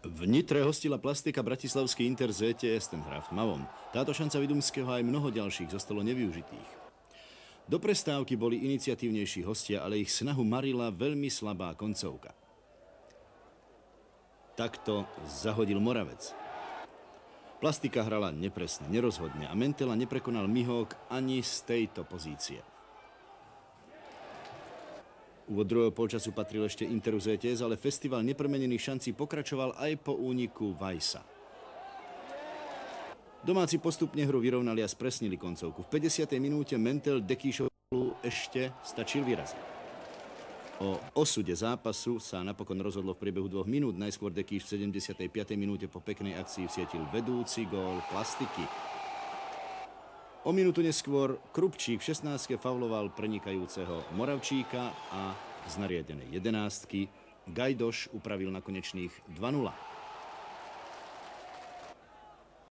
V Nitre hostila plastika bratislavský Inter ZTS, e ten hrá v Tmavom. Táto šanca Vidumského aj mnoho ďalších zostalo nevyužitých. Do prestávky boli iniciatívnejší hostia, ale ich snahu marila veľmi slabá koncovka. Takto zahodil Moravec. Plastika hrala nepresne, nerozhodne a Mentela neprekonal Mihok ani z tejto pozície. Úvod druhého polčasu patril ešte Interu ZTS, ale festival nepremenených šancí pokračoval aj po úniku Vajsa. Domáci postupne hru vyrovnali a spresnili koncovku. V 50. minúte Mentel Dekíšovú ešte stačil vyraziť. O osude zápasu sa napokon rozhodlo v priebehu dvoch minút. Najskôr Dekýš v 75. minúte po peknej akcii vsietil vedúci gól plastiky. O minútu neskôr Krupčík v 16. fauloval prenikajúceho Moravčíka a z nariadenej jedenástky Gajdoš upravil na konečných 2-0.